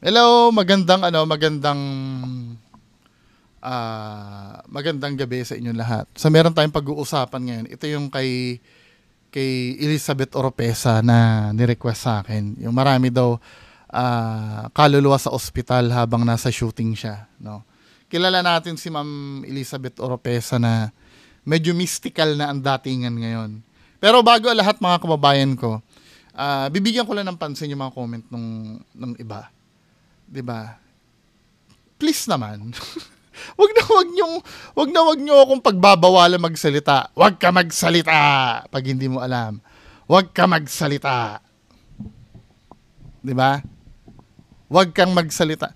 Hello, magandang ano, magandang uh, magandang gabi sa inyong lahat. Sa so, meron tayong pag-uusapan ngayon, ito yung kay kay Elizabeth Oropesa na ni-request sa akin. Yung marami daw uh, kaluluwa sa ospital habang nasa shooting siya, no. Kilala natin si Ma'am Elizabeth Oropesa na medyo mystical na ang datingan ngayon. Pero bago lahat mga kababayan ko, uh, bibigyan ko lang ng pansin yung mga comment ng ng iba 'di ba? Please naman. wag na wag niyo wag na wag niyo akong pagbabawala magsalita. Wag ka magsalita pag hindi mo alam. Wag ka magsalita. 'Di ba? Wag kang magsalita.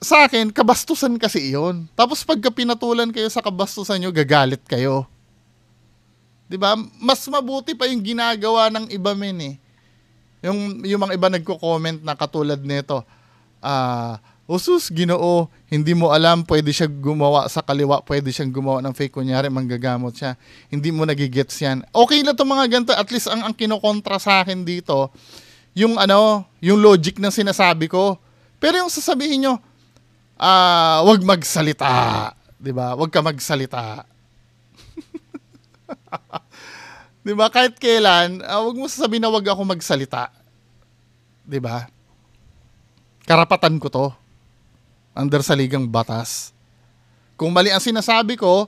Sa akin, kabastusan kasi iyon. Tapos pagka pinatulan kayo sa kabastusan nyo, gagalit kayo. 'Di ba? Mas mabuti pa yung ginagawa ng iba men eh. Yung yung mga iba nagko-comment na katulad nito uh, usus, ginoo, hindi mo alam, pwede siya gumawa sa kaliwa, pwede siyang gumawa ng fake, kunyari, manggagamot siya. Hindi mo nagigets yan. Okay na to mga ganito, at least ang, ang kinokontra sa akin dito, yung ano, yung logic ng sinasabi ko. Pero yung sasabihin nyo, ah, uh, wag magsalita. 'Di ba? Wag ka magsalita. 'Di ba? Kahit kailan, uh, wag mo sasabihin na wag ako magsalita. 'Di ba? karapatan ko to under sa ligang batas. Kung mali ang sinasabi ko,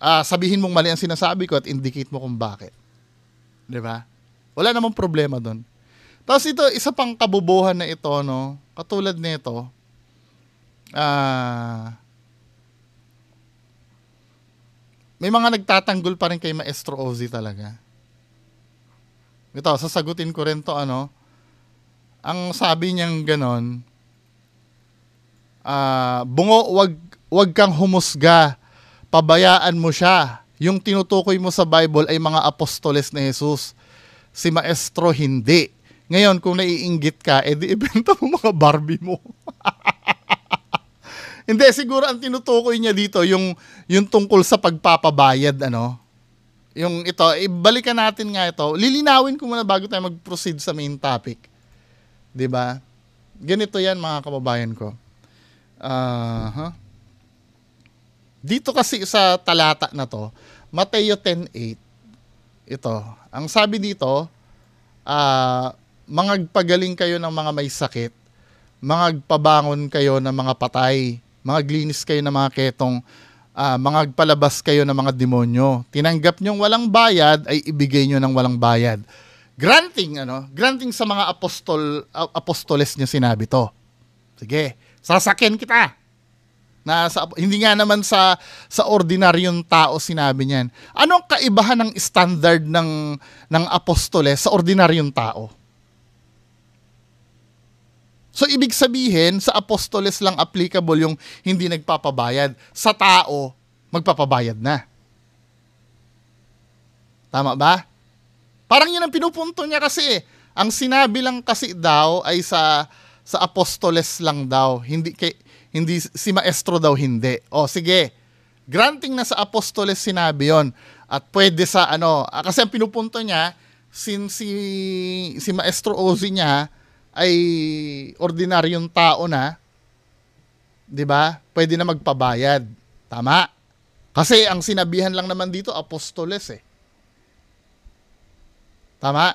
uh, sabihin mong mali ang sinasabi ko at indicate mo kung bakit. 'Di ba? Wala namang problema doon. Tapos ito, isa pang kabubuhan na ito, no? Katulad nito, ah, uh, may mga nagtatanggol pa rin kay Maestro Ozzy talaga. Ito, sasagutin ko rin to, ano? Ang sabi niyang ganon, uh, bungo, wag, wag kang humusga. Pabayaan mo siya. Yung tinutukoy mo sa Bible ay mga apostoles ni Jesus. Si maestro hindi. Ngayon, kung naiinggit ka, edi eh, ibenta mo mga Barbie mo. hindi, siguro ang tinutukoy niya dito, yung, yung tungkol sa pagpapabayad, ano? Yung ito, ibalikan natin nga ito. Lilinawin ko muna bago tayo mag-proceed sa main topic. ba? Diba? Ganito yan mga kababayan ko Uh-huh. Dito kasi sa talata na to, Mateo 10.8, ito, ang sabi dito, uh, mangagpagaling kayo ng mga may sakit, mangagpabangon kayo ng mga patay, mangaglinis kayo ng mga ketong, uh, mangagpalabas kayo ng mga demonyo. Tinanggap niyong walang bayad, ay ibigay niyo ng walang bayad. Granting, ano, granting sa mga apostol, uh, apostoles niya sinabi to. Sige. Sasakyan kita. Na sa, hindi nga naman sa sa ordinaryong tao sinabi niyan. Ano ang kaibahan ng standard ng ng apostole sa ordinaryong tao? So ibig sabihin sa apostoles lang applicable yung hindi nagpapabayad. Sa tao magpapabayad na. Tama ba? Parang yun ang pinupunto niya kasi. Ang sinabi lang kasi daw ay sa sa apostoles lang daw, hindi kay hindi si maestro daw hindi. O sige, granting na sa apostoles sinabi 'yon at pwede sa ano, ah, kasi ang pinupunto niya since si si maestro Ozi niya ay ordinaryong tao na, 'di ba? Pwede na magpabayad. Tama? Kasi ang sinabihan lang naman dito apostoles eh. Tama?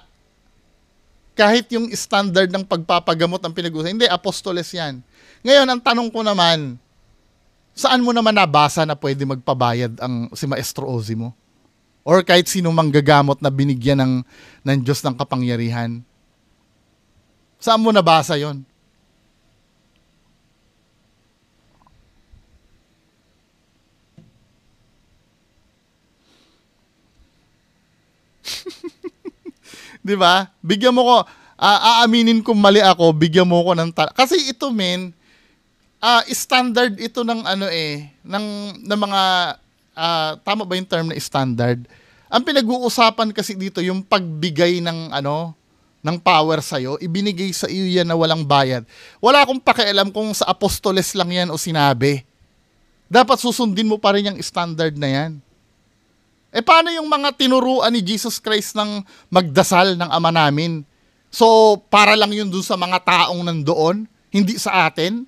kahit yung standard ng pagpapagamot ang pinag-usapan. Hindi, apostoles yan. Ngayon, ang tanong ko naman, saan mo naman nabasa na pwede magpabayad ang si Maestro Ozzy mo? Or kahit sino gagamot na binigyan ng, ng Diyos ng kapangyarihan? Saan mo nabasa yon? 'Di ba? Bigyan mo ko uh, aaminin ko mali ako, bigyan mo ko ng ta- kasi ito men uh, standard ito ng ano eh ng ng mga uh, tama ba yung term na standard? Ang pinag-uusapan kasi dito yung pagbigay ng ano ng power sa iyo, ibinigay sa iyo yan na walang bayad. Wala akong pakialam kung sa apostoles lang yan o sinabi. Dapat susundin mo pa rin yung standard na yan. Eh paano yung mga tinuruan ni Jesus Christ ng magdasal ng ama namin? So para lang yun dun sa mga taong nandoon, hindi sa atin?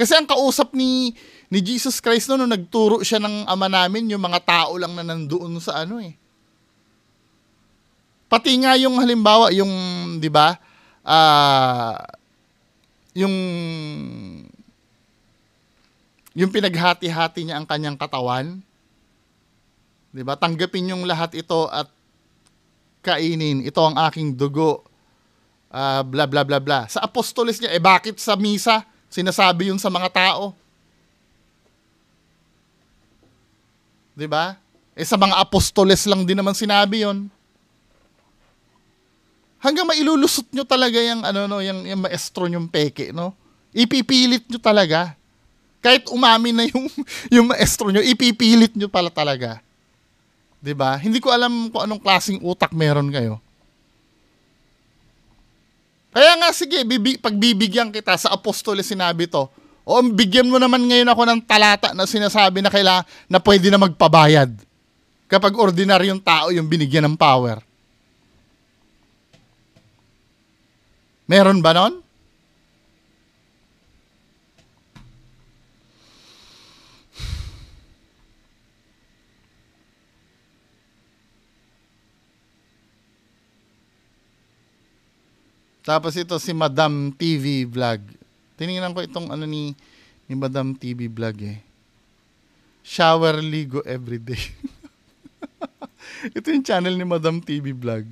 Kasi ang kausap ni ni Jesus Christ noon nung nagturo siya ng ama namin, yung mga tao lang na nandoon sa ano eh. Pati nga yung halimbawa yung 'di ba? Ah uh, yung yung pinaghati-hati niya ang kanyang katawan. 'Di ba? Tanggapin yung lahat ito at kainin. Ito ang aking dugo. Uh, bla bla bla bla. Sa apostoles niya, eh bakit sa misa sinasabi yun sa mga tao? 'Di ba? Eh sa mga apostoles lang din naman sinabi 'yon hanggang mailulusot nyo talaga yung ano no, yung, yung maestro yung peke, no? Ipipilit nyo talaga kahit umamin na yung, yung maestro nyo, ipipilit nyo pala talaga. ba diba? Hindi ko alam kung anong klaseng utak meron kayo. Kaya nga, sige, bibi, pagbibigyan kita sa apostole, sinabi to, o bigyan mo naman ngayon ako ng talata na sinasabi na kaila na pwede na magpabayad. Kapag ordinaryong tao yung binigyan ng power. Meron ba nun? Tapos ito si Madam TV Vlog. Tiningnan ko itong ano ni, ni Madam TV Vlog eh. Shower ligo everyday. ito yung channel ni Madam TV Vlog.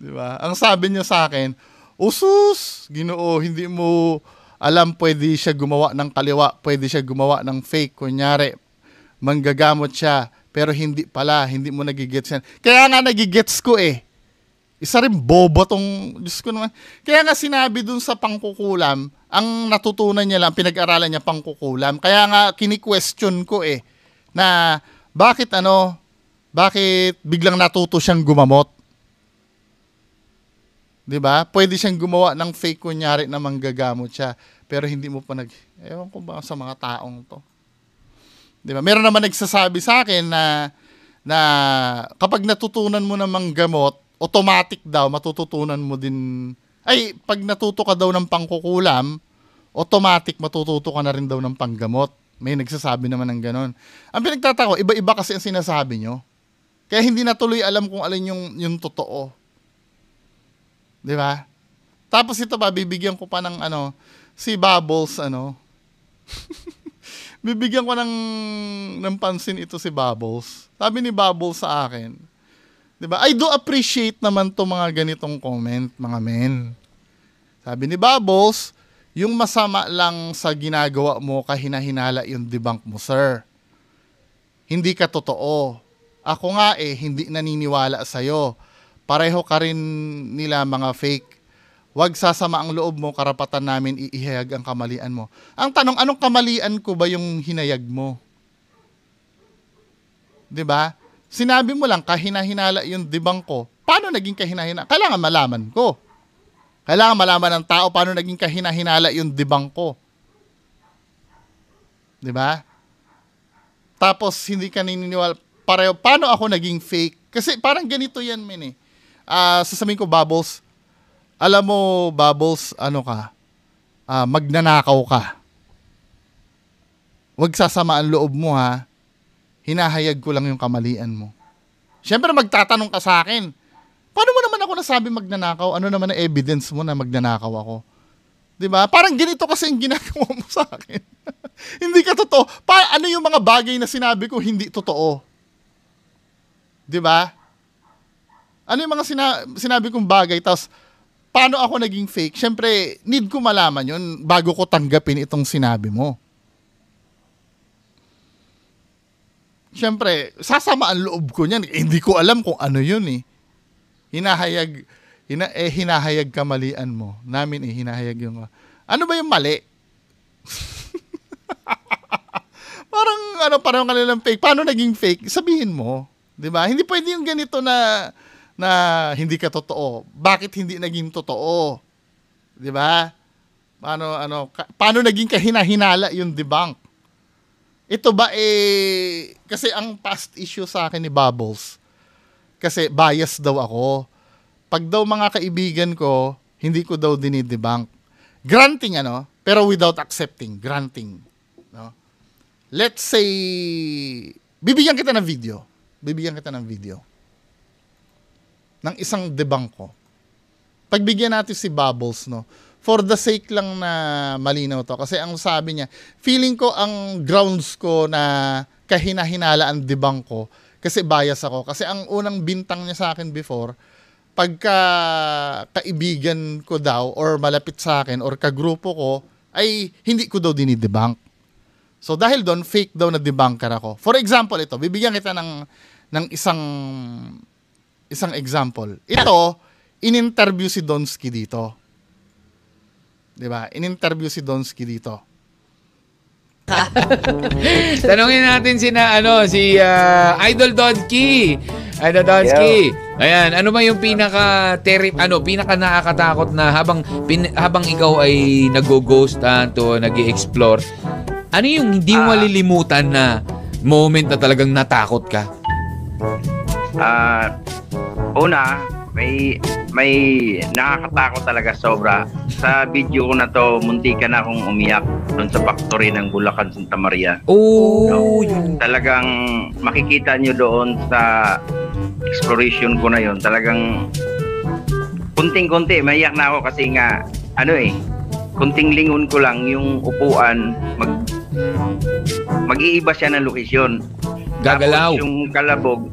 Di ba? Ang sabi niya sa akin, Usus! Ginoo, hindi mo alam pwede siya gumawa ng kaliwa, pwede siya gumawa ng fake. Kunyari, manggagamot siya, pero hindi pala, hindi mo nagigets yan. Kaya nga nagigets ko eh isa rin bobo tong, Diyos ko naman. Kaya nga sinabi dun sa pangkukulam, ang natutunan niya lang, pinag-aralan niya pangkukulam. Kaya nga kini-question ko eh, na bakit ano, bakit biglang natuto siyang gumamot? 'Di ba? Pwede siyang gumawa ng fake kunyari na manggagamot siya, pero hindi mo pa nag Ewan ko ba sa mga taong 'to. 'Di ba? Meron naman nagsasabi sa akin na na kapag natutunan mo namang gamot, automatic daw, matututunan mo din. Ay, pag natuto ka daw ng pangkukulam, automatic matututo ka na rin daw ng panggamot. May nagsasabi naman ng ganon. Ang pinagtatako, iba-iba kasi ang sinasabi nyo. Kaya hindi natuloy alam kung alin yung, yung totoo. Di ba? Tapos ito ba, bibigyan ko pa ng ano, si Bubbles, ano. bibigyan ko ng, ng pansin ito si Bubbles. Sabi ni Bubbles sa akin, 'Di diba? I do appreciate naman 'to mga ganitong comment, mga men. Sabi ni Bubbles, yung masama lang sa ginagawa mo kahinahinala yung debunk mo, sir. Hindi ka totoo. Ako nga eh, hindi naniniwala sa'yo. Pareho ka rin nila mga fake. Huwag sasama ang loob mo, karapatan namin iihayag ang kamalian mo. Ang tanong, anong kamalian ko ba yung hinayag mo? 'Di ba? Sinabi mo lang, kahinahinala yung dibang ko. Paano naging kahinahinala? Kailangan malaman ko. Kailangan malaman ng tao paano naging kahinahinala yung dibang ko. Di ba? Tapos hindi ka naniniwala. Pareho, paano ako naging fake? Kasi parang ganito yan, Min. eh. Uh, sasabihin ko, Bubbles, alam mo, Bubbles, ano ka, uh, magnanakaw ka. Huwag sasamaan loob mo ha. Hinahayag ko lang yung kamalian mo. Siyempre, magtatanong ka sa akin. Paano mo naman ako nasabi magnanakaw? Ano naman ang evidence mo na magnanakaw ako? 'di ba? Parang ganito kasi yung ginagawa mo sa akin. hindi ka totoo. Pa ano yung mga bagay na sinabi ko hindi totoo? 'Di ba? Ano yung mga sina- sinabi kong bagay tapos paano ako naging fake? Siyempre, need ko malaman 'yun bago ko tanggapin itong sinabi mo. syempre, sasama ang loob ko niyan. Eh, hindi ko alam kung ano yun eh. Hinahayag, hina, eh, hinahayag kamalian mo. Namin eh, hinahayag yung, ano ba yung mali? parang, ano, parang kanilang fake. Paano naging fake? Sabihin mo. Di ba? Hindi pwede yung ganito na, na hindi ka totoo. Bakit hindi naging totoo? Di ba? Paano, ano, ka, paano naging kahinahinala yung debunk? Ito ba eh, kasi ang past issue sa akin ni Bubbles, kasi bias daw ako. Pag daw mga kaibigan ko, hindi ko daw dinidebunk. Granting ano, pero without accepting, granting. No? Let's say, bibigyan kita ng video. Bibigyan kita ng video. Ng isang debunk ko. Pagbigyan natin si Bubbles, no? for the sake lang na malinaw to. Kasi ang sabi niya, feeling ko ang grounds ko na kahinahinalaan dibang ko kasi bias ako. Kasi ang unang bintang niya sa akin before, pagka kaibigan ko daw or malapit sa akin or kagrupo ko, ay hindi ko daw dinidebunk. So dahil doon, fake daw na debunker ako. For example, ito, bibigyan kita ng, ng isang isang example. Ito, in-interview si Donski dito. 'di ba? In-interview si Donsky dito. Tanungin natin si na ano si uh, Idol Donsky. Idol Donsky. Yo. Ayan, ano ba yung pinaka terip ano pinaka nakakatakot na habang pin, habang ikaw ay nag-ghost nag-explore? Ano yung hindi mo ah. malilimutan na moment na talagang natakot ka? Ah, uh, una, may may nakakatakot talaga sobra. Sa video ko na to, munti ka na akong umiyak doon sa factory ng Bulacan, Santa Maria. Oh, no? yun. Talagang makikita nyo doon sa exploration ko na yon talagang kunting-kunti, maiyak na ako kasi nga, ano eh, kunting lingon ko lang yung upuan, mag, mag-iiba siya ng lokasyon. Gagalaw. Tapos yung kalabog,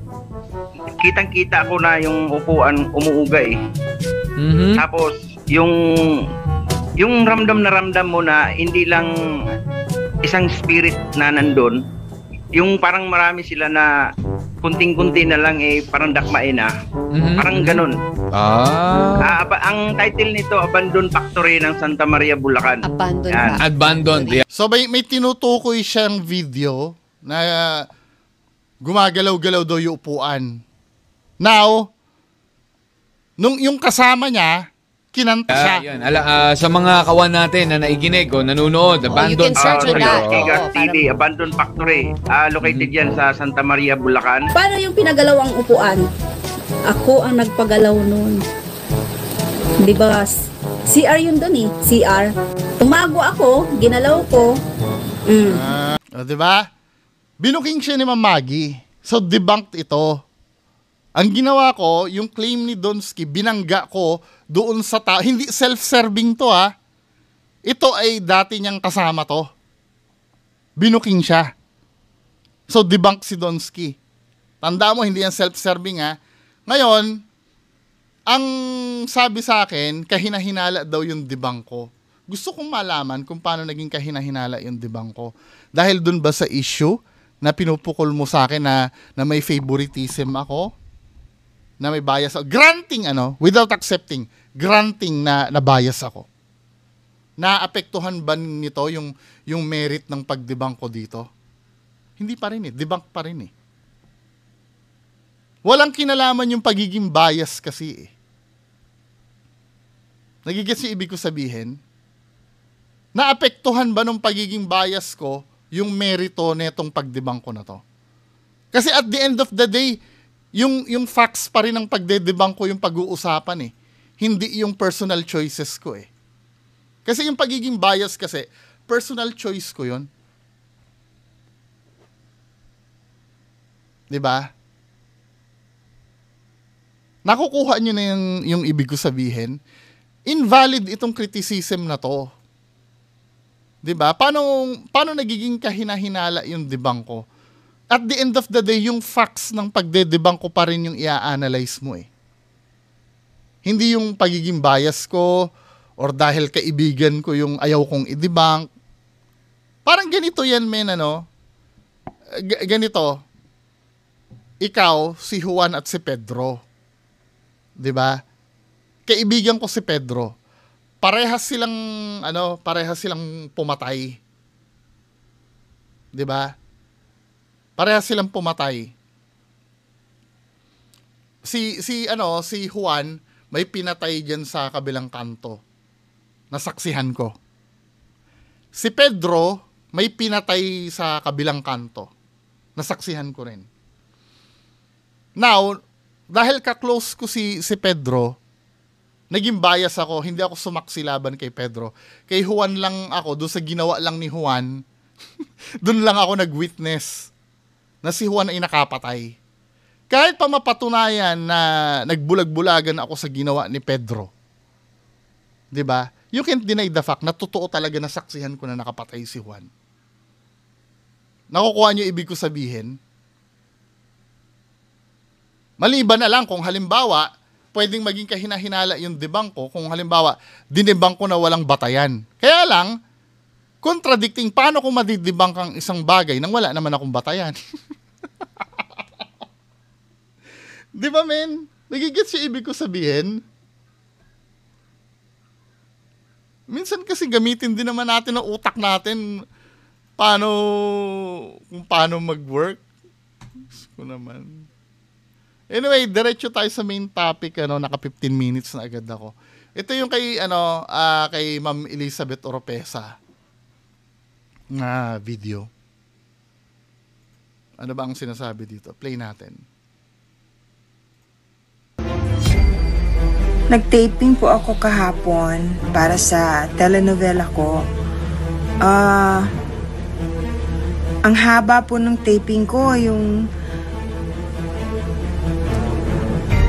kitang-kita ko na yung upuan umuugay. Eh. Mm-hmm. Tapos yung yung ramdam na ramdam mo na hindi lang isang spirit na nandun, yung parang marami sila na kunting-kunti na lang eh parang dakmain na. Ah. Mm-hmm. Parang ganun. Ah. Uh, ah, ab- ang title nito Abandon Factory ng Santa Maria Bulacan. Abandon. Yan. Abandon. Yeah. So may may tinutukoy siyang video na uh, gumagalaw-galaw daw yung upuan. Now, nung yung kasama niya, kinanta Ah, siya. yun. Ala, ah, sa mga kawan natin na naiginig o nanonood, Oh, you factory. that. Oo, Tigas parang- TV, Abandoned Factory. Ah, located mm-hmm. yan sa Santa Maria, Bulacan. Paano yung pinagalaw ang upuan? Ako ang nagpagalaw noon. Di ba? s- CR yun dun eh. CR. Tumago ako, ginalaw ko. Mm. O, ah, di ba? Binuking siya ni Ma'am So, debunked ito. Ang ginawa ko, yung claim ni Donsky, binangga ko doon sa tao. Hindi self-serving to ha. Ah. Ito ay dati niyang kasama to. Binuking siya. So debunk si Donsky. Tanda mo, hindi yan self-serving ha. Ah. Ngayon, ang sabi sa akin, kahinahinala daw yung debunk ko. Gusto kong malaman kung paano naging kahinahinala yung debunk ko. Dahil doon ba sa issue na pinupukol mo sa akin na, na may favoritism ako? na may bias ako. Granting ano, without accepting, granting na, na bias ako. Naapektuhan ba nito yung, yung merit ng pagdebunk ko dito? Hindi pa rin eh. Debunk pa rin eh. Walang kinalaman yung pagiging bias kasi eh. Nagigets yung ibig ko sabihin? Naapektuhan ba nung pagiging bias ko yung merito netong pagdebunk ko na to? Kasi at the end of the day, yung, yung facts pa rin ang pagdedebunk ko yung pag-uusapan eh. Hindi yung personal choices ko eh. Kasi yung pagiging bias kasi, personal choice ko yun. Di ba? Nakukuha nyo na yung, yung ibig ko sabihin. Invalid itong criticism na to. 'di ba? Paano paano nagiging kahinahinala yung debunk ko? at the end of the day, yung facts ng pagdedebunk ko pa rin yung i-analyze mo eh. Hindi yung pagiging bias ko or dahil kaibigan ko yung ayaw kong i-debunk. Parang ganito yan, men, ano? G- ganito. Ikaw, si Juan at si Pedro. 'Di ba? Kaibigan ko si Pedro. Parehas silang ano, parehas silang pumatay. 'Di ba? Pareha silang pumatay. Si si ano, si Juan may pinatay diyan sa kabilang kanto. Nasaksihan ko. Si Pedro may pinatay sa kabilang kanto. Nasaksihan ko rin. Now, dahil ka-close ko si si Pedro, naging bias ako, hindi ako sumaksi laban kay Pedro. Kay Juan lang ako, doon sa ginawa lang ni Juan, doon lang ako nag-witness na si Juan ay nakapatay. Kahit pa mapatunayan na nagbulag-bulagan ako sa ginawa ni Pedro. 'Di ba? You can't deny the fact na totoo talaga na saksihan ko na nakapatay si Juan. Nakukuha niyo ibig ko sabihin? Maliban na lang kung halimbawa, pwedeng maging kahinahinala yung debang ko kung halimbawa, dinebang ko na walang batayan. Kaya lang, contradicting. Paano ko madidibang ang isang bagay nang wala naman akong batayan? Di ba, men? Nagigits yung ibig ko sabihin? Minsan kasi gamitin din naman natin ang utak natin paano kung paano mag-work. ko naman. Anyway, diretso tayo sa main topic ano, naka 15 minutes na agad ako. Ito yung kay ano uh, kay Ma'am Elizabeth Oropesa na video. Ano ba ang sinasabi dito? Play natin. Nagtaping po ako kahapon para sa telenovela ko. Ah, uh, ang haba po ng taping ko, yung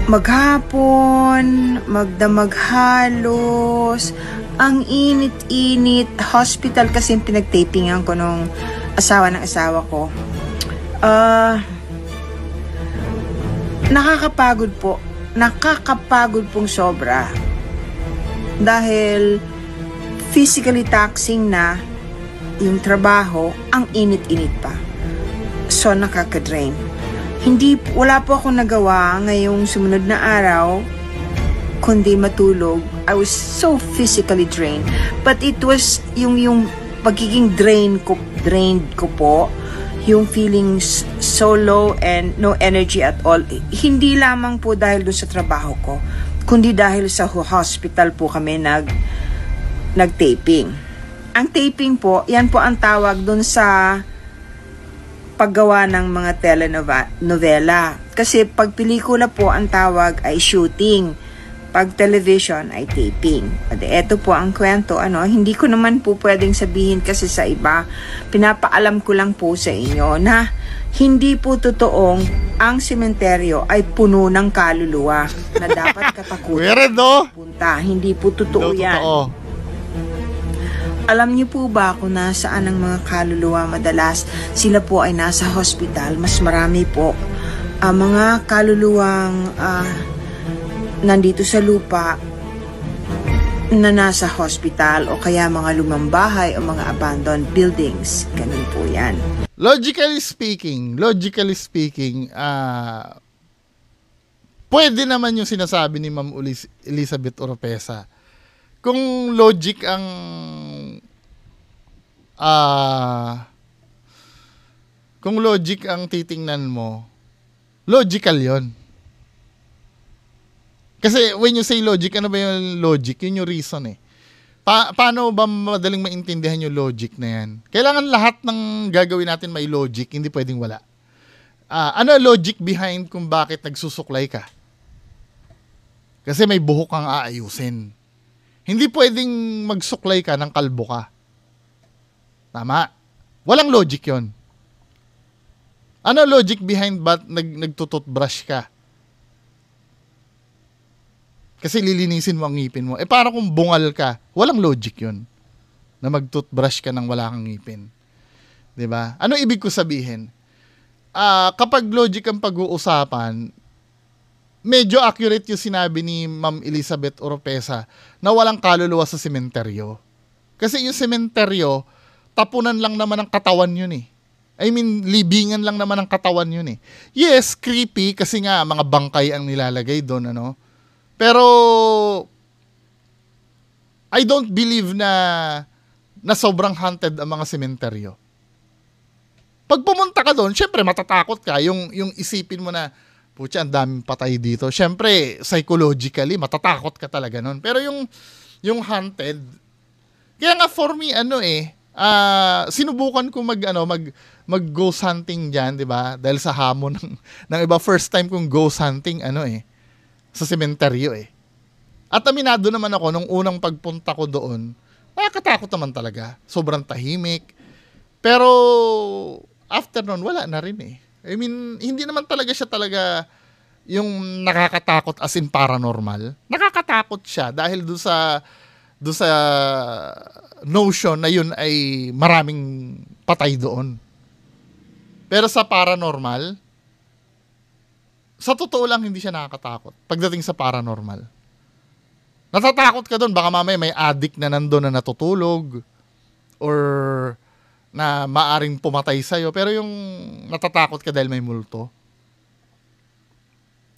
maghapon, magdamaghalos, ang init-init. Hospital kasi pinagtapingan ko nung asawa ng asawa ko. Ah... Uh, nakakapagod po. Nakakapagod pong sobra. Dahil physically taxing na yung trabaho, ang init-init pa. So, nakakadrain. Hindi, wala po akong nagawa ngayong sumunod na araw kundi matulog. I was so physically drained. But it was yung, yung pagiging drained ko, drained ko po, yung feelings so low and no energy at all. Hindi lamang po dahil doon sa trabaho ko, kundi dahil sa hospital po kami nag, nag-taping. Ang taping po, yan po ang tawag doon sa paggawa ng mga telenovela. Kasi pag pelikula po, ang tawag ay shooting pag television ay taping. At eto po ang kwento, ano, hindi ko naman po pwedeng sabihin kasi sa iba, pinapaalam ko lang po sa inyo na hindi po totoong ang sementeryo ay puno ng kaluluwa na dapat katakutan. Weird, no? Punta. Hindi po totoo hindi yan. Totoo. Alam niyo po ba kung nasaan ang mga kaluluwa madalas? Sila po ay nasa hospital. Mas marami po. Uh, mga kaluluwang uh, nandito sa lupa na nasa hospital o kaya mga lumang bahay o mga abandoned buildings. Ganun po yan. Logically speaking, logically speaking, uh, pwede naman yung sinasabi ni Ma'am Elizabeth Oropesa. Kung logic ang uh, kung logic ang titingnan mo, logical yon kasi when you say logic, ano ba yung logic? Yun yung reason eh. Pa- paano ba madaling maintindihan yung logic na yan? Kailangan lahat ng gagawin natin may logic, hindi pwedeng wala. Uh, ano logic behind kung bakit nagsusuklay ka? Kasi may buhok kang aayusin. Hindi pwedeng magsuklay ka ng kalbo ka. Tama. Walang logic yon. Ano logic behind ba't nag, nagtututbrush ka? Kasi lilinisin mo ang ngipin mo. Eh para kung bungal ka, walang logic 'yun. Na mag-toothbrush ka nang wala kang ngipin. 'Di ba? Ano ibig ko sabihin? Ah, uh, kapag logic ang pag-uusapan, medyo accurate yung sinabi ni Ma'am Elizabeth Oropesa na walang kaluluwa sa sementeryo. Kasi yung sementeryo, tapunan lang naman ng katawan yun eh. I mean, libingan lang naman ng katawan yun eh. Yes, creepy kasi nga mga bangkay ang nilalagay doon, ano. Pero I don't believe na na sobrang haunted ang mga sementeryo. Pag pumunta ka doon, syempre matatakot ka. Yung, yung isipin mo na, putya, ang daming patay dito. Syempre, psychologically, matatakot ka talaga noon. Pero yung, yung haunted, kaya nga for me, ano eh, uh, sinubukan ko mag, ano, mag, mag ghost hunting diyan, 'di ba? Dahil sa hamon ng ng iba first time kong ghost hunting ano eh sa sementeryo eh. At aminado naman ako nung unang pagpunta ko doon, nakakatakot naman talaga. Sobrang tahimik. Pero after nun, wala na rin eh. I mean, hindi naman talaga siya talaga yung nakakatakot as in paranormal. Nakakatakot siya dahil doon sa do sa notion na yun ay maraming patay doon. Pero sa paranormal, sa totoo lang hindi siya nakakatakot pagdating sa paranormal. Natatakot ka doon baka mamaya may addict na nandoon na natutulog or na maaring pumatay sa iyo pero yung natatakot ka dahil may multo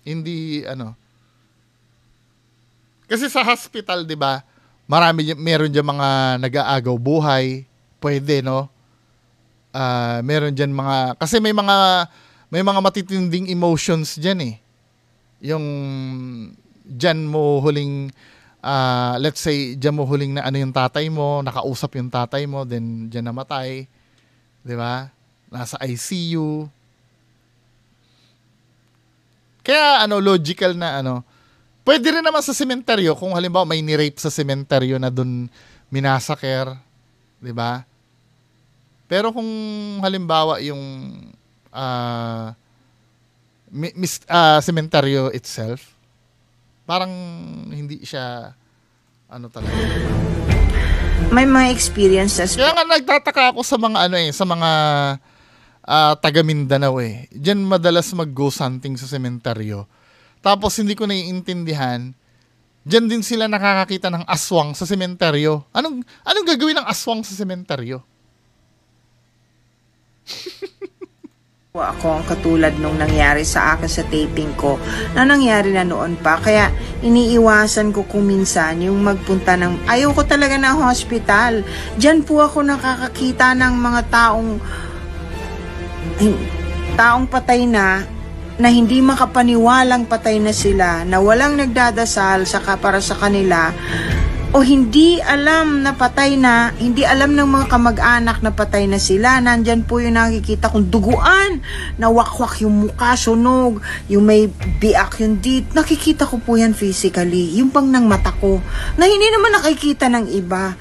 hindi ano kasi sa hospital 'di ba marami meron diyan mga nag-aagaw buhay pwede no uh, meron diyan mga kasi may mga may mga matitinding emotions dyan eh. Yung dyan mo huling, uh, let's say, dyan mo huling na ano yung tatay mo, nakausap yung tatay mo, then dyan namatay. Di ba? Nasa ICU. Kaya ano, logical na ano. Pwede rin naman sa sementeryo kung halimbawa may ni-rape sa sementeryo na doon minasaker, 'di ba? Pero kung halimbawa yung uh, mis, uh, ah, cementerio itself. Parang hindi siya ano talaga. May mga experiences. Kaya nga nagtataka ako sa mga ano eh, sa mga uh, ah, taga Mindanao eh. Diyan madalas mag go hunting sa cementerio. Tapos hindi ko naiintindihan, diyan din sila nakakakita ng aswang sa cementerio. Anong anong gagawin ng aswang sa cementerio? po ako ang katulad nung nangyari sa akin sa taping ko na nangyari na noon pa. Kaya iniiwasan ko kung minsan yung magpunta ng... Ayaw ko talaga ng hospital. Diyan po ako nakakakita ng mga taong... Taong patay na na hindi makapaniwalang patay na sila, na walang nagdadasal sa para sa kanila, o hindi alam na patay na, hindi alam ng mga kamag-anak na patay na sila. Nandyan po yung nakikita kong duguan, nawakwak yung mukha, sunog, yung may biak yung dit. Nakikita ko po yan physically, yung pang ng mata ko, na hindi naman nakikita ng iba.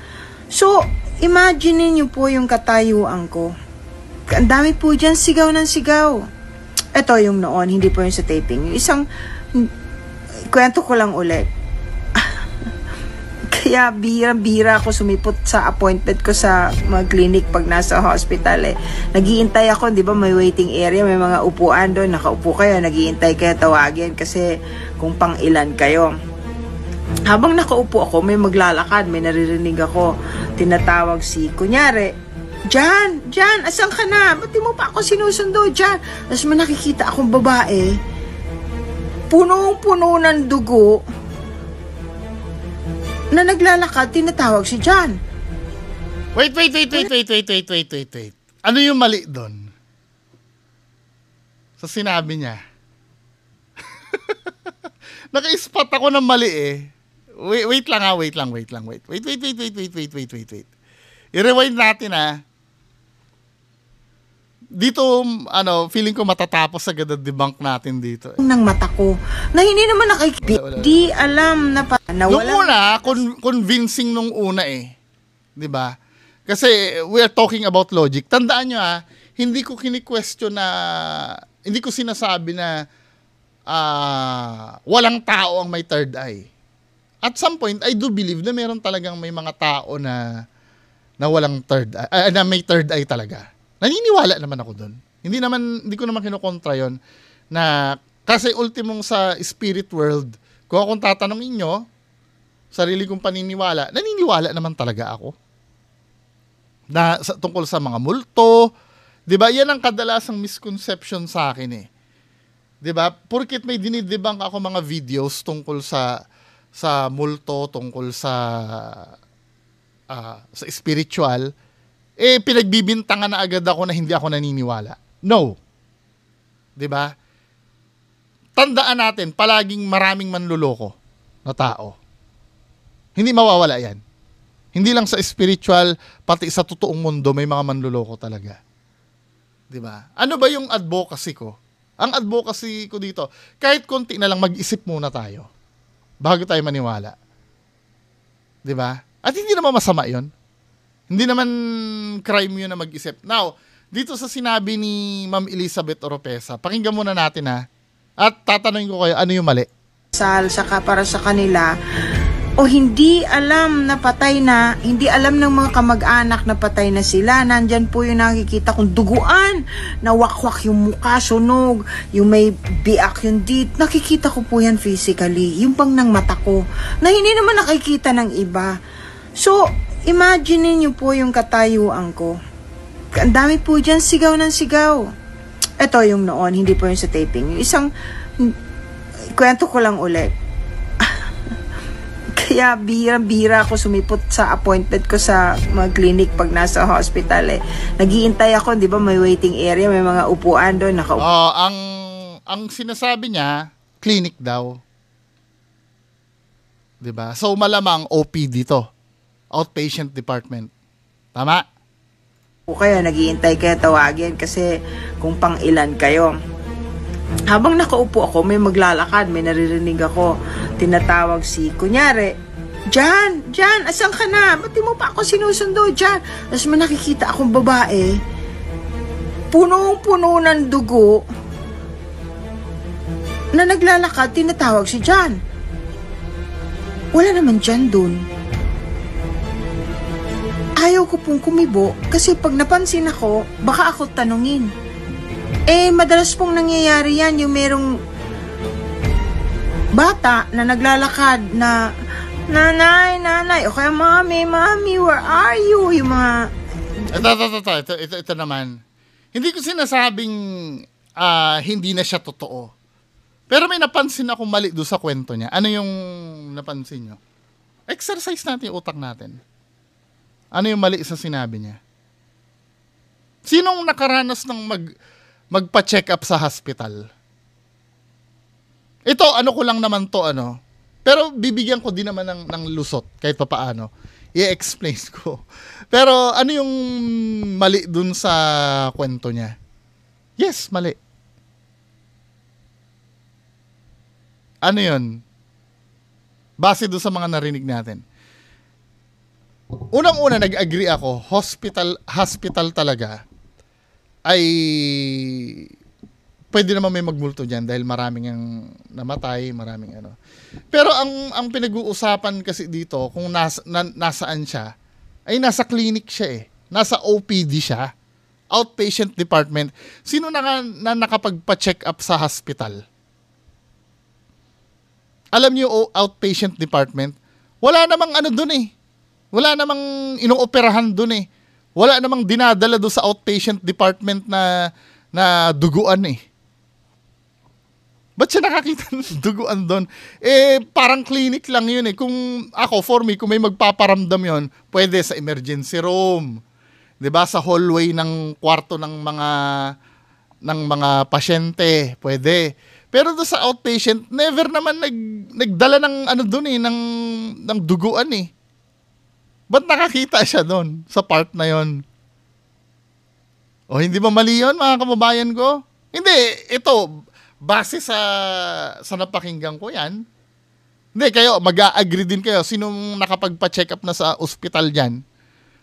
So, imagine niyo po yung katayuan ko. Ang dami po dyan sigaw ng sigaw. Ito yung noon, hindi po yung sa taping. Yung isang, kwento ko lang ulit kaya bira bira ako sumipot sa appointment ko sa mga clinic pag nasa hospital eh. Nagiintay ako, di ba may waiting area, may mga upuan doon, nakaupo kayo, nagiintay kayo tawagin kasi kung pang ilan kayo. Habang nakaupo ako, may maglalakad, may naririnig ako, tinatawag si, kunyari, Jan, Jan, asan ka na? Ba't di mo pa ako sinusundo, Jan? Tapos may nakikita akong babae, punong-puno ng dugo, na naglalakad tinatawag si John. Wait, wait, wait, wait, wait, wait, wait, wait, wait, wait. Ano yung mali doon? Sa sinabi niya. Naka-spot ako ng mali eh. Wait, wait lang ha, wait lang, wait lang, wait. Wait, wait, wait, wait, wait, wait, wait, wait, wait. I-rewind natin ha dito, ano, feeling ko matatapos agad ang debunk natin dito. Eh. Nang mata ko, na hindi naman nakikita. Di alam na pa. Na wala. una, con- convincing nung una eh. ba? Diba? Kasi we are talking about logic. Tandaan nyo ha, ah, hindi ko kini-question na, hindi ko sinasabi na uh, walang tao ang may third eye. At some point, I do believe na meron talagang may mga tao na na walang third eye, uh, na may third eye talaga naniniwala naman ako doon. Hindi naman, hindi ko naman kinukontra yon na kasi ultimong sa spirit world, kung akong tatanungin nyo, sarili kong paniniwala, naniniwala naman talaga ako. Na sa, tungkol sa mga multo, 'di ba? Yan ang kadalasang misconception sa akin eh. 'Di ba? Porkit may dinidibang ako mga videos tungkol sa sa multo, tungkol sa uh, sa spiritual, eh pinagbibintangan na agad ako na hindi ako naniniwala. No. 'Di ba? Tandaan natin, palaging maraming manluloko na tao. Hindi mawawala 'yan. Hindi lang sa spiritual, pati sa totoong mundo may mga manluloko talaga. 'Di ba? Ano ba yung advocacy ko? Ang advocacy ko dito, kahit konti na lang mag-isip muna tayo bago tayo maniwala. 'Di ba? At hindi naman masama 'yon. Hindi naman crime yun na mag-isip. Now, dito sa sinabi ni Ma'am Elizabeth Oropesa, pakinggan muna natin ha. At tatanungin ko kayo, ano yung mali? Sal, saka para sa kanila, o hindi alam na patay na, hindi alam ng mga kamag-anak na patay na sila. Nandyan po yung nakikita kong duguan, nawakwak yung mukha, sunog, yung may biak yung dit. Nakikita ko po yan physically, yung pang ng mata ko, na hindi naman nakikita ng iba. So, Imagine niyo po yung katayuan ko. Ang dami po dyan, sigaw ng sigaw. Ito yung noon, hindi po yung sa taping. Yung isang, kwento ko lang ulit. Kaya bira-bira ako sumipot sa appointment ko sa mga clinic pag nasa hospital eh. Nagiintay ako, di ba? May waiting area, may mga upuan doon. Nakaupo. Oh, ah, ang, ang sinasabi niya, clinic daw. 'di ba? So malamang OPD to outpatient department. Tama? O kaya naghihintay kaya tawagin kasi kung pang ilan kayo. Habang nakaupo ako, may maglalakad, may naririnig ako. Tinatawag si, kunyari, Jan, Jan, asan ka na? Ba't mo pa ako sinusundo, Jan? Tapos may nakikita akong babae, punong-puno ng dugo, na naglalakad, tinatawag si Jan. Wala naman Jan dun. Ayaw ko pong kumibo kasi pag napansin ako, baka ako tanungin. Eh, madalas pong nangyayari yan yung merong bata na naglalakad na Nanay, nanay, o kaya mami, mami, where are you? Yung mga... Ito, ito, ito, ito, ito, ito naman. Hindi ko sinasabing uh, hindi na siya totoo. Pero may napansin ako mali doon sa kwento niya. Ano yung napansin nyo? Exercise natin yung utak natin. Ano yung mali sa sinabi niya? Sinong nakaranas ng mag magpa-check up sa hospital? Ito, ano ko lang naman to, ano. Pero bibigyan ko din naman ng, ng lusot, kahit papaano. I-explain ko. Pero ano yung mali dun sa kwento niya? Yes, mali. Ano yun? Base doon sa mga narinig natin unang-una nag-agree ako, hospital hospital talaga ay pwede naman may magmulto diyan dahil maraming ang namatay, maraming ano. Pero ang ang pinag-uusapan kasi dito kung nas, na, nasaan siya ay nasa clinic siya eh. Nasa OPD siya. Outpatient department. Sino na, nga, na nakapagpa-check up sa hospital? Alam niyo outpatient department, wala namang ano doon eh wala namang inooperahan doon eh. Wala namang dinadala doon sa outpatient department na na duguan eh. Ba't siya nakakita ng duguan doon? Eh, parang clinic lang yun eh. Kung ako, for me, kung may magpaparamdam yon pwede sa emergency room. 'Di ba Sa hallway ng kwarto ng mga ng mga pasyente, pwede. Pero doon sa outpatient, never naman nag, nagdala ng ano doon eh, ng, ng duguan eh. Ba't nakakita siya doon sa part na yon? O hindi ba mali yun, mga kababayan ko? Hindi, ito, base sa, sa napakinggan ko yan, hindi, kayo, mag-agree din kayo. Sinong nakapagpa-check up na sa ospital dyan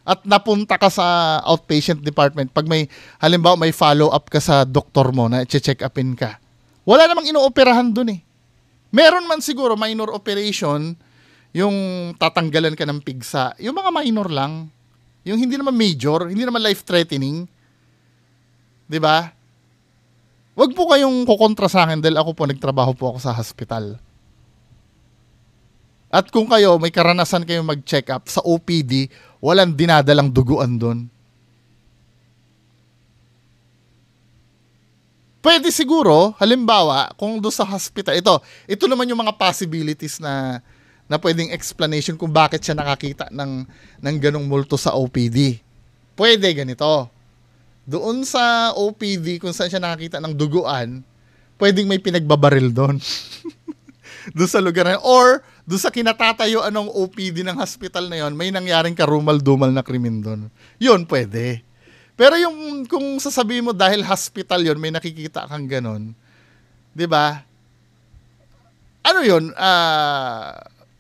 at napunta ka sa outpatient department, pag may, halimbawa, may follow-up ka sa doktor mo na check upin ka, wala namang inooperahan dun eh. Meron man siguro minor operation yung tatanggalan ka ng pigsa, yung mga minor lang, yung hindi naman major, hindi naman life-threatening, di ba? Wag po kayong kukontra sa akin dahil ako po, nagtrabaho po ako sa hospital. At kung kayo, may karanasan kayo mag-check up sa OPD, walang dinadalang duguan doon. Pwede siguro, halimbawa, kung doon sa hospital, ito, ito naman yung mga possibilities na na pwedeng explanation kung bakit siya nakakita ng, ng ganong multo sa OPD. Pwede ganito. Doon sa OPD, kung saan siya nakakita ng duguan, pwedeng may pinagbabaril doon. doon sa lugar na yun. Or, doon sa kinatatayo anong OPD ng hospital na yon, may nangyaring karumal-dumal na krimen doon. Yun, pwede. Pero yung kung sasabihin mo dahil hospital yon, may nakikita kang ganun, 'di ba? Ano yon? Ah uh,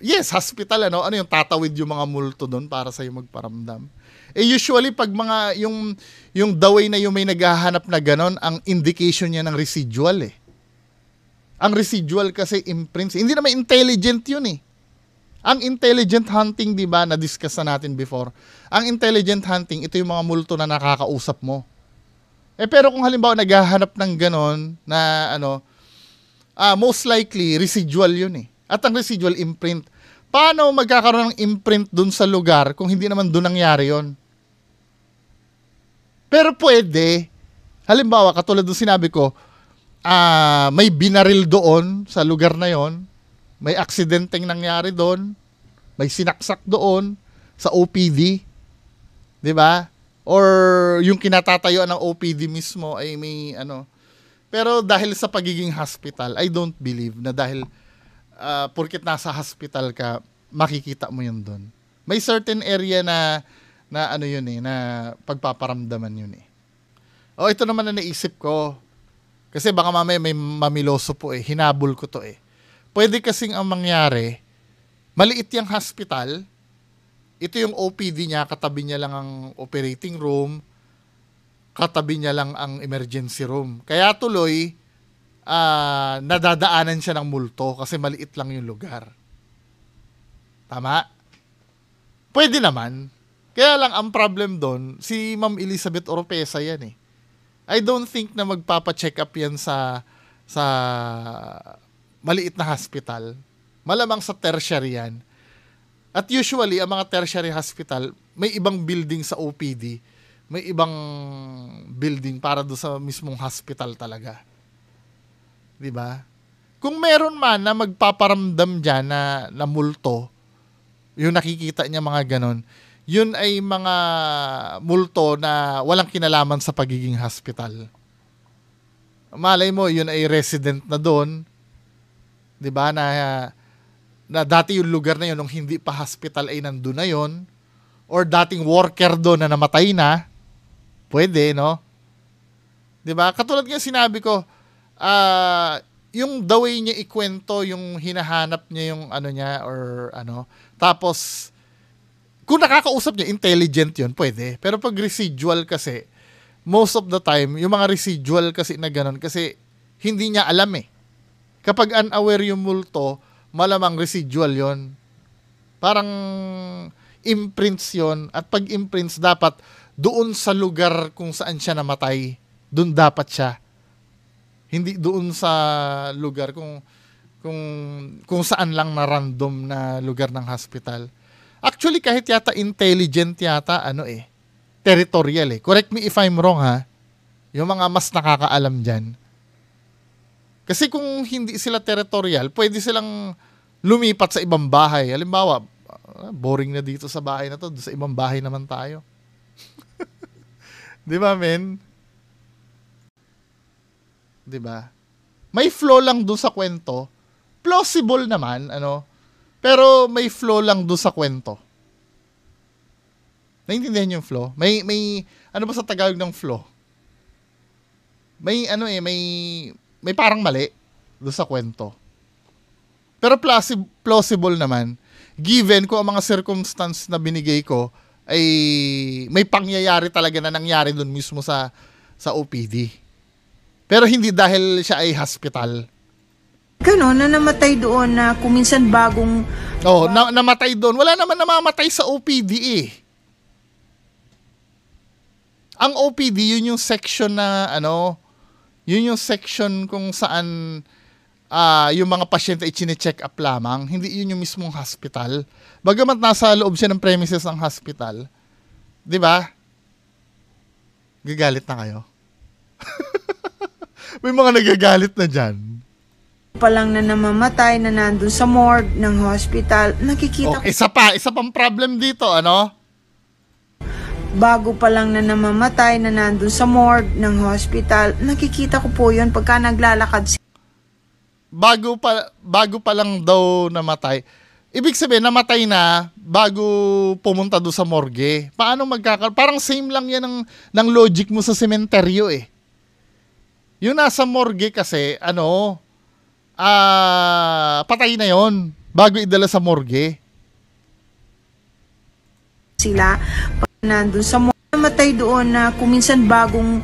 yes, hospital ano, ano yung tatawid yung mga multo doon para sa yung magparamdam. Eh usually pag mga yung yung daway na yung may naghahanap na ganon, ang indication niya ng residual eh. Ang residual kasi imprints. Hindi naman intelligent yun eh. Ang intelligent hunting, di ba, na-discuss na natin before. Ang intelligent hunting, ito yung mga multo na nakakausap mo. Eh pero kung halimbawa naghahanap ng ganon na ano, uh, most likely residual yun eh. At ang residual imprint, paano magkakaroon ng imprint dun sa lugar kung hindi naman dun nangyari yon? Pero pwede, halimbawa katulad ng sinabi ko, uh, may binaril doon sa lugar na yon, may aksidenteng nangyari doon, may sinaksak doon sa OPD, 'di ba? Or yung kinatatayuan ng OPD mismo ay may ano. Pero dahil sa pagiging hospital, I don't believe na dahil uh, ah, porkit nasa hospital ka, makikita mo yun doon. May certain area na na ano yun eh, na pagpaparamdaman yun eh. Oh, ito naman na naisip ko. Kasi baka mamaya may mamiloso po eh. Hinabol ko to eh. Pwede kasing ang mangyari, maliit yung hospital, ito yung OPD niya, katabi niya lang ang operating room, katabi niya lang ang emergency room. Kaya tuloy, uh, nadadaanan siya ng multo kasi maliit lang yung lugar. Tama? Pwede naman. Kaya lang ang problem doon, si Ma'am Elizabeth Oropesa yan eh. I don't think na magpapa-check up yan sa sa maliit na hospital. Malamang sa tertiary yan. At usually, ang mga tertiary hospital, may ibang building sa OPD, may ibang building para do sa mismong hospital talaga. 'Di ba? Kung meron man na magpaparamdam diyan na na multo, yung nakikita niya mga ganon, yun ay mga multo na walang kinalaman sa pagiging hospital. Malay mo, yun ay resident na doon. 'Di ba? Na na dati yung lugar na yun nung hindi pa hospital ay nandoon na yun or dating worker doon na namatay na, pwede, no? 'Di ba? Katulad ng sinabi ko, uh, yung the way niya ikwento, yung hinahanap niya yung ano niya or ano. Tapos, kung nakakausap niya, intelligent yun, pwede. Pero pag residual kasi, most of the time, yung mga residual kasi na ganun, kasi hindi niya alam eh. Kapag unaware yung multo, malamang residual yon Parang imprints yon At pag imprints, dapat doon sa lugar kung saan siya namatay, doon dapat siya hindi doon sa lugar kung kung kung saan lang na random na lugar ng hospital. Actually kahit yata intelligent yata ano eh territorial eh. Correct me if I'm wrong ha. Yung mga mas nakakaalam diyan. Kasi kung hindi sila territorial, pwede silang lumipat sa ibang bahay. Halimbawa, ah, boring na dito sa bahay na to, sa ibang bahay naman tayo. 'Di ba, men? 'di ba? May flow lang doon sa kwento. Plausible naman, ano? Pero may flow lang doon sa kwento. Naintindihan yung flow? May may ano ba sa Tagalog ng flow? May ano eh, may may parang mali doon sa kwento. Pero plausible, plausible naman given ko ang mga circumstance na binigay ko ay may pangyayari talaga na nangyari doon mismo sa sa OPD. Pero hindi dahil siya ay hospital. Gano'n, na namatay doon na kuminsan bagong... oh, na- namatay doon. Wala naman namamatay sa OPD eh. Ang OPD, yun yung section na ano, yun yung section kung saan uh, yung mga pasyente i check up lamang. Hindi yun yung mismong hospital. Bagamat nasa loob siya ng premises ng hospital, di ba? Gagalit na kayo. May mga nagagalit na dyan palang na namamatay na nandun sa morgue ng hospital, nakikita oh, ko... Isa pa, isa pang problem dito, ano? Bago pa lang na namamatay na nandun sa morgue ng hospital, nakikita ko po yun pagka naglalakad si... Bago pa, bago pa lang daw namatay. Ibig sabihin, namatay na bago pumunta do sa morgue. Paano magkakal... Parang same lang yan ng, ng logic mo sa sementeryo eh yung nasa morgue kasi, ano, ah, uh, patay na yon bago idala sa morgue. Sila, nandun sa morgue, namatay doon na kuminsan bagong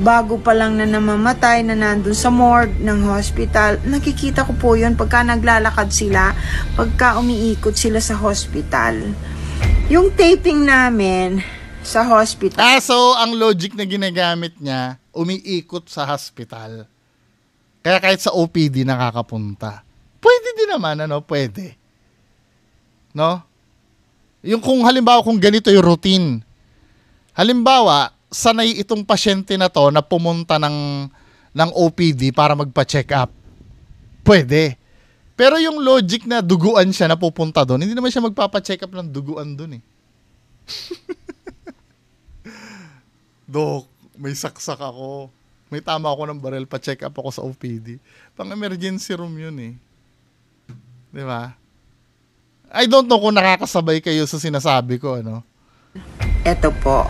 bago pa lang na namamatay na nandun sa morgue ng hospital, nakikita ko po yun pagka naglalakad sila, pagka umiikot sila sa hospital. Yung taping namin sa hospital. Ah, so ang logic na ginagamit niya, umiikot sa hospital. Kaya kahit sa OPD nakakapunta. Pwede din naman, ano? Pwede. No? Yung kung halimbawa kung ganito yung routine. Halimbawa, sanay itong pasyente na to na pumunta ng ng OPD para magpa-check up. Pwede. Pero yung logic na duguan siya na pupunta doon, hindi naman siya magpapa-check up ng duguan doon eh. Dok, may saksak ako, may tama ako ng baril, pa-check up ako sa OPD. Pang emergency room yun eh. Di ba? I don't know kung nakakasabay kayo sa sinasabi ko, ano? Eto po.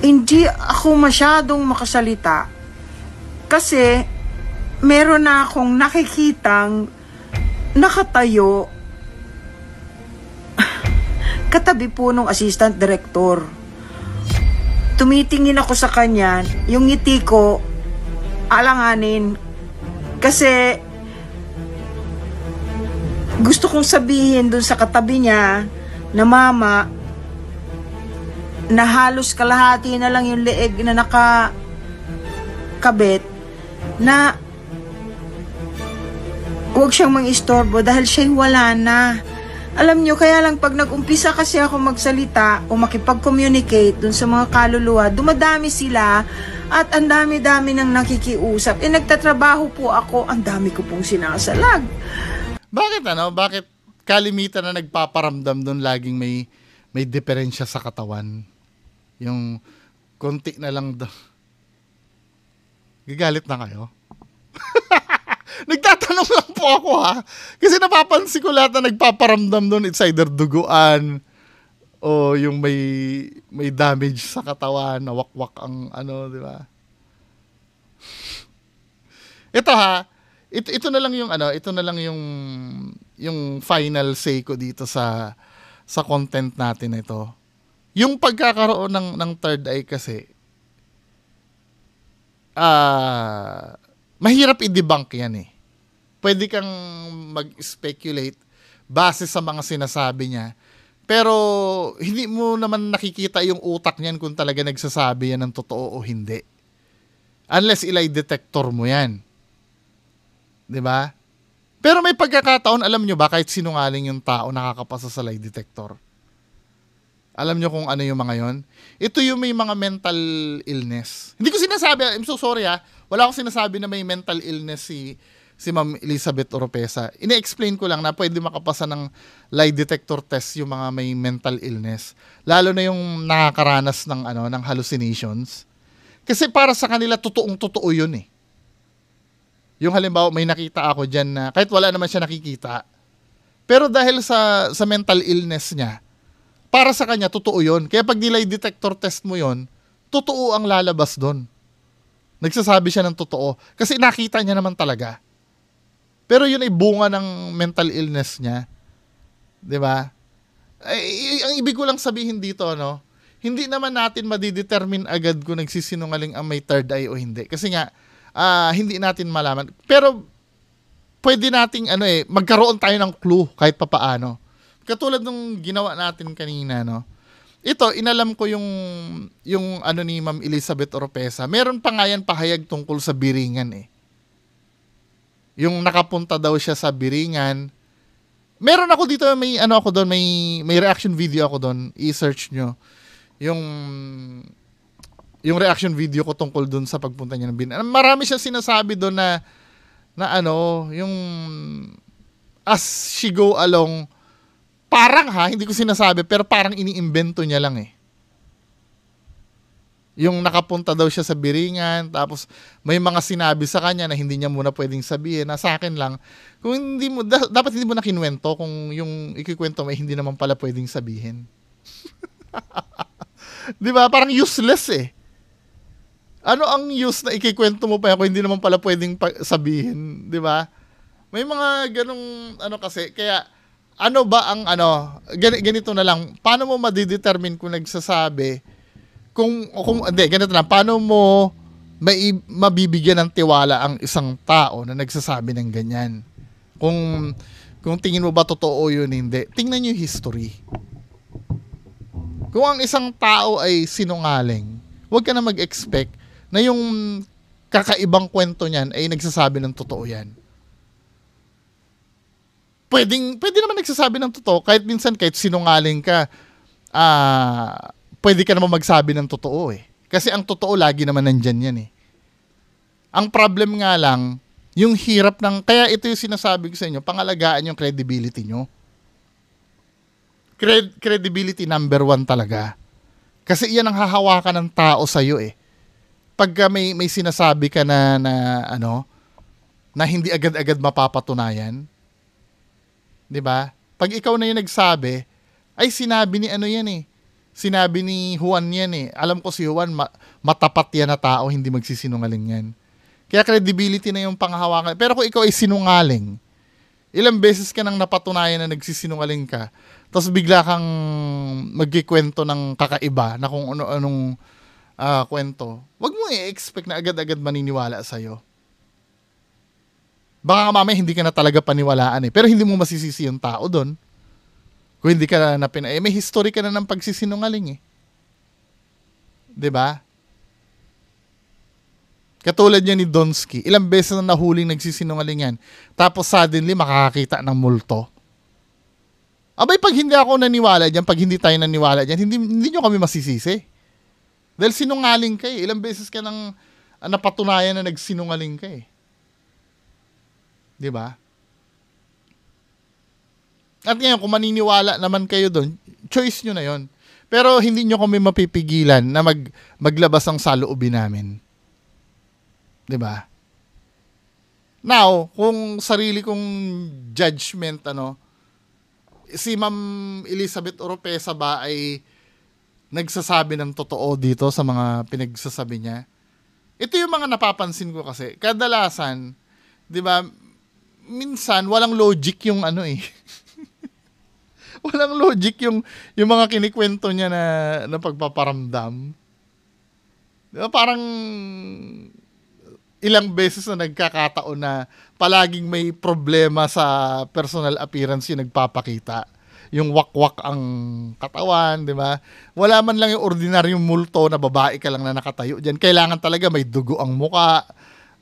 Hindi ako masyadong makasalita kasi meron na akong nakikitang nakatayo katabi po nung assistant director tumitingin ako sa kanya, yung ngiti ko, alanganin. Kasi, gusto kong sabihin dun sa katabi niya, na mama, na halos kalahati na lang yung leeg na naka kabit, na huwag siyang mangistorbo dahil siya'y wala na. Alam nyo, kaya lang pag nag-umpisa kasi ako magsalita o makipag-communicate dun sa mga kaluluwa, dumadami sila at ang dami-dami nang nakikiusap. Eh, nagtatrabaho po ako, ang dami ko pong sinasalag. Bakit ano? Bakit kalimitan na nagpaparamdam dun laging may, may diferensya sa katawan? Yung konti na lang. Do- Gagalit na kayo? Nagtatanong lang po ako ha. Kasi napapansin ko lahat na nagpaparamdam doon. It's either duguan o yung may may damage sa katawan, nawakwak ang ano, di ba? Ito ha, ito, ito na lang yung ano, ito na lang yung yung final say ko dito sa sa content natin ito. Yung pagkakaroon ng ng third eye kasi ah uh, mahirap i-debunk yan eh. Pwede kang mag-speculate base sa mga sinasabi niya. Pero hindi mo naman nakikita yung utak niyan kung talaga nagsasabi yan ng totoo o hindi. Unless ilay detector mo yan. 'Di ba? Pero may pagkakataon, alam nyo ba, kahit sinungaling yung tao nakakapasa sa lie detector. Alam nyo kung ano yung mga yon? Ito yung may mga mental illness. Hindi ko sinasabi, I'm so sorry ha, ah. Wala akong sinasabi na may mental illness si si Ma'am Elizabeth Oropesa. Ine-explain ko lang na pwede makapasa ng lie detector test yung mga may mental illness, lalo na yung nakakaranas ng ano ng hallucinations. Kasi para sa kanila totoong totoo 'yun eh. Yung halimbawa may nakita ako diyan na kahit wala naman siya nakikita, pero dahil sa sa mental illness niya, para sa kanya totoo 'yun. Kaya pag nilay detector test mo 'yon, totoo ang lalabas doon. Nagsasabi siya ng totoo kasi nakita niya naman talaga. Pero yun ay bunga ng mental illness niya. 'Di ba? Ay, ang ibig ko lang sabihin dito, ano, Hindi naman natin madidetermine agad kung nagsisinungaling ang may third eye o hindi. Kasi nga, uh, hindi natin malaman. Pero, pwede nating ano eh, magkaroon tayo ng clue kahit papaano. Katulad ng ginawa natin kanina, no? Ito, inalam ko yung, yung ano ni Ma'am Elizabeth Oropesa. Meron pa nga yan pahayag tungkol sa biringan eh. Yung nakapunta daw siya sa biringan. Meron ako dito, may ano ako doon, may, may reaction video ako doon. I-search nyo. Yung yung reaction video ko tungkol doon sa pagpunta niya ng biringan. Marami siya sinasabi doon na na ano, yung as she go along, Parang ha, hindi ko sinasabi, pero parang iniimbento niya lang eh. Yung nakapunta daw siya sa biringan, tapos may mga sinabi sa kanya na hindi niya muna pwedeng sabihin, na sa akin lang, kung hindi mo, da, dapat hindi mo na kinwento kung yung ikikwento mo eh, hindi naman pala pwedeng sabihin. Di ba? Parang useless eh. Ano ang use na ikikwento mo pa ako hindi naman pala pwedeng sabihin, 'di ba? May mga ganong ano kasi kaya ano ba ang ano, ganito na lang, paano mo madidetermine kung nagsasabi, kung, kung hindi, ganito na, paano mo may, mabibigyan ng tiwala ang isang tao na nagsasabi ng ganyan? Kung, kung tingin mo ba totoo yun, hindi. Tingnan niyo history. Kung ang isang tao ay sinungaling, huwag ka na mag-expect na yung kakaibang kwento niyan ay nagsasabi ng totoo yan pwedeng, pwede naman nagsasabi ng totoo, kahit minsan, kahit sinungaling ka, ah, uh, pwede ka naman magsabi ng totoo eh. Kasi ang totoo lagi naman nandyan yan eh. Ang problem nga lang, yung hirap ng, kaya ito yung sinasabi ko sa inyo, pangalagaan yung credibility nyo. Cred, credibility number one talaga. Kasi iyan ang hahawakan ng tao sa iyo eh. Pag may may sinasabi ka na na ano na hindi agad-agad mapapatunayan, 'Di ba? Pag ikaw na 'yung nagsabi, ay sinabi ni ano 'yan eh. Sinabi ni Juan 'yan eh. Alam ko si Juan ma- matapat 'yan na tao, hindi magsisinungaling 'yan. Kaya credibility na 'yung panghawakan. Pero kung ikaw ay sinungaling, ilang beses ka nang napatunayan na nagsisinungaling ka, tapos bigla kang magkikwento ng kakaiba na kung ano-anong uh, kwento, wag mo i-expect na agad-agad maniniwala sa'yo. Baka mamaya hindi ka na talaga paniwalaan eh. Pero hindi mo masisisi yung tao doon. Kung hindi ka na napina... Eh, may history ka na ng pagsisinungaling eh. ba? Diba? Katulad niya ni Donsky, ilang beses na nahuling nagsisinungaling yan. Tapos suddenly makakakita ng multo. Abay, pag hindi ako naniwala dyan, pag hindi tayo naniwala dyan, hindi, hindi nyo kami masisisi. Dahil sinungaling ka eh. Ilang beses ka nang ah, napatunayan na nagsinungaling ka eh. 'Di ba? At ngayon, kung maniniwala naman kayo doon, choice nyo na yon. Pero hindi nyo kami mapipigilan na mag, maglabas ang saloobin namin. Di ba? Now, kung sarili kong judgment, ano, si Ma'am Elizabeth Oropesa ba ay nagsasabi ng totoo dito sa mga pinagsasabi niya? Ito yung mga napapansin ko kasi. Kadalasan, di ba, minsan walang logic yung ano eh. walang logic yung yung mga kinikwento niya na na pagpaparamdam. Diba, parang ilang beses na nagkakataon na palaging may problema sa personal appearance yung nagpapakita. Yung wakwak ang katawan, di ba? Wala man lang yung ordinaryong multo na babae ka lang na nakatayo diyan. Kailangan talaga may dugo ang muka,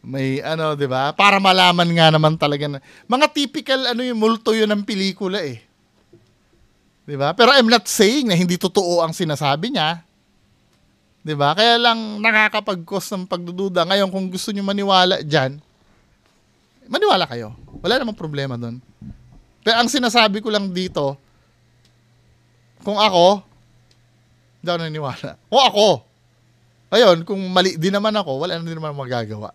may ano, 'di ba? Para malaman nga naman talaga na mga typical ano yung multo yun ng pelikula eh. 'Di ba? Pero I'm not saying na hindi totoo ang sinasabi niya. 'Di ba? Kaya lang nakakapag-cause ng pagdududa. Ngayon kung gusto niyo maniwala diyan, maniwala kayo. Wala namang problema doon. Pero ang sinasabi ko lang dito, kung ako, hindi ako naniniwala. Kung ako, ayun, kung mali din naman ako, wala na din naman magagawa.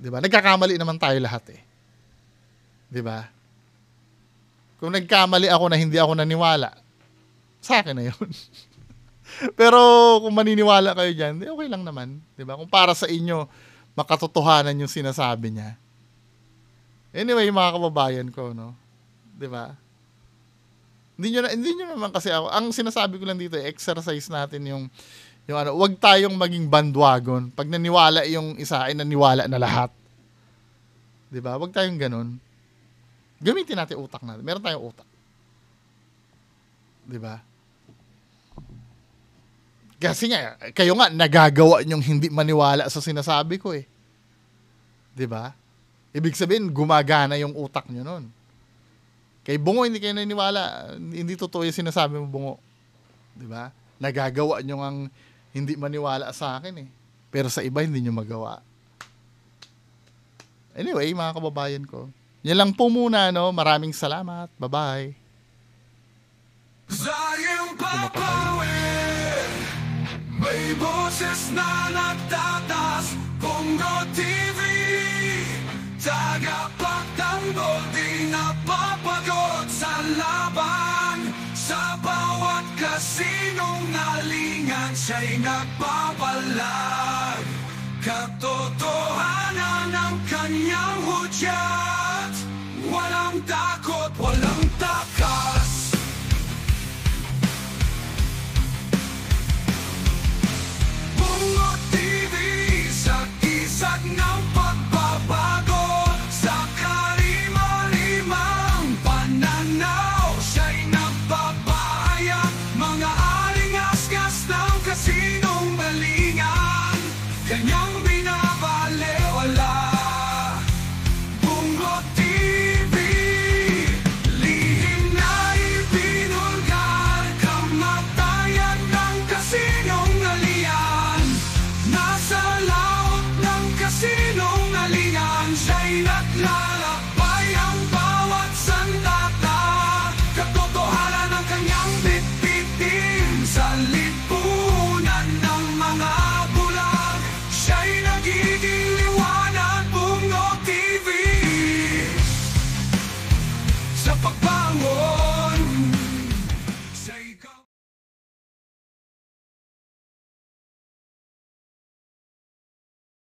'Di ba? Nagkakamali naman tayo lahat eh. 'Di ba? Kung nagkamali ako na hindi ako naniwala, sa akin na 'yon. Pero kung maniniwala kayo diyan, okay lang naman, 'di ba? Kung para sa inyo makatotohanan yung sinasabi niya. Anyway, mga kababayan ko, no? 'Di ba? Hindi nyo, na, hindi nyo naman kasi ako. Ang sinasabi ko lang dito, eh, exercise natin yung yung ano, wag tayong maging bandwagon. Pag naniwala yung isa, ay naniwala na lahat. 'Di ba? Wag tayong ganun. Gamitin natin utak natin. Meron tayong utak. 'Di ba? Kasi nga, kayo nga nagagawa yung hindi maniwala sa sinasabi ko eh. 'Di ba? Ibig sabihin, gumagana yung utak nyo nun. Kay Bungo, hindi kayo naniwala. Hindi totoo yung sinasabi mo, Bungo. Di ba? Nagagawa nyo ang hindi maniwala sa akin eh. Pero sa iba, hindi nyo magawa. Anyway, mga kababayan ko, yan lang po muna, no? Maraming salamat. Bye-bye. Sayang papawin May boses na nagtatas Bongo TV Tagapagtanggol Di napapagod sa laban Sa kasinungalingan siya'y nagbabalag Katotohanan ng kanyang hudyat